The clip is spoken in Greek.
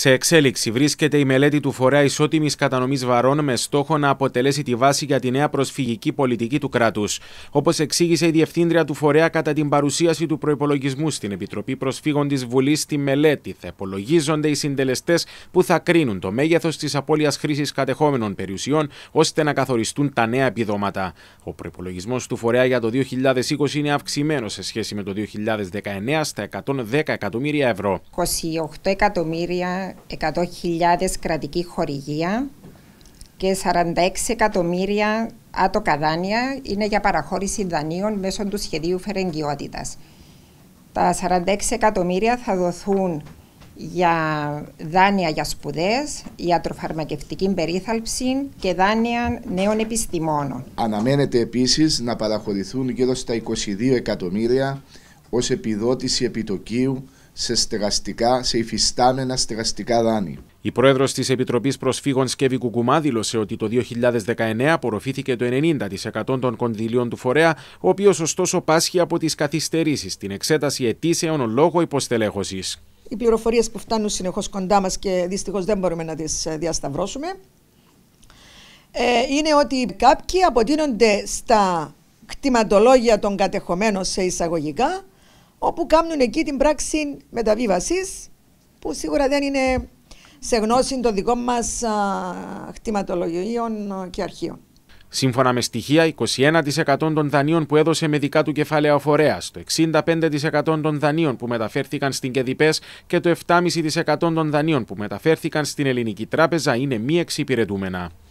Σε εξέλιξη βρίσκεται η μελέτη του Φορέα Ισότιμης Κατανομής Βαρών με στόχο να αποτελέσει τη βάση για τη νέα προσφυγική πολιτική του κράτους. Όπως εξήγησε η Διευθύντρια του Φορέα κατά την παρουσίαση του προπολογισμού στην Επιτροπή Προσφύγων της Βουλής, στη μελέτη θα υπολογίζονται οι συντελεστές που θα κρίνουν το μέγεθος της απώλειας χρήσης κατεχόμενων περιουσιών ώστε να καθοριστούν τα νέα επιδόματα. Ο προπολογισμό του Φορέα για το 2020 είναι αυξημένος σε σχέση με το 2019 στα 110 εκατομμύρια ευρώ. 28 εκατομμύρια 100.000 κρατική χορηγία και 46 εκατομμύρια άτοκα δάνεια είναι για παραχώρηση δανείων μέσω του σχεδίου φερεγγιότητας. Τα 46 εκατομμύρια θα δοθούν για δάνεια για σπουδές, ιατροφαρμακευτική περίθαλψη και δάνεια νέων επιστημόνων. Αναμένεται επίσης να παραχωρηθούν γύρω στα 22 εκατομμύρια ως επιδότηση επιτοκίου σε στεγαστικά, σε υφιστάμενα στεγαστικά δάνεια. Η πρόεδρος της Επιτροπής Προσφύγων Σκεύη Κουκουμά δήλωσε ότι το 2019 απορροφήθηκε το 90% των κονδυλίων του φορέα, ο οποίος ωστόσο πάσχει από τις καθυστερήσεις στην εξέταση αιτήσεων λόγω υποστελέχωσης. Οι πληροφορίες που φτάνουν συνεχώς κοντά μας και δυστυχώς δεν μπορούμε να τις ε, διασταυρώσουμε ε, είναι ότι κάποιοι αποτείνονται στα κτηματολόγια των κατεχωμένων σε εισαγωγικά όπου κάνουν εκεί την πράξη μεταβίβαση, που σίγουρα δεν είναι σε γνώση των δικών μας χτιματολογίων και αρχείων. Σύμφωνα με στοιχεία, 21% των δανείων που έδωσε με δικά του κεφάλαια ο φορέας, το 65% των δανείων που μεταφέρθηκαν στην ΚΕΔΙΠΕΣ και το 7,5% των δανείων που μεταφέρθηκαν στην Ελληνική Τράπεζα είναι μη εξυπηρετούμενα.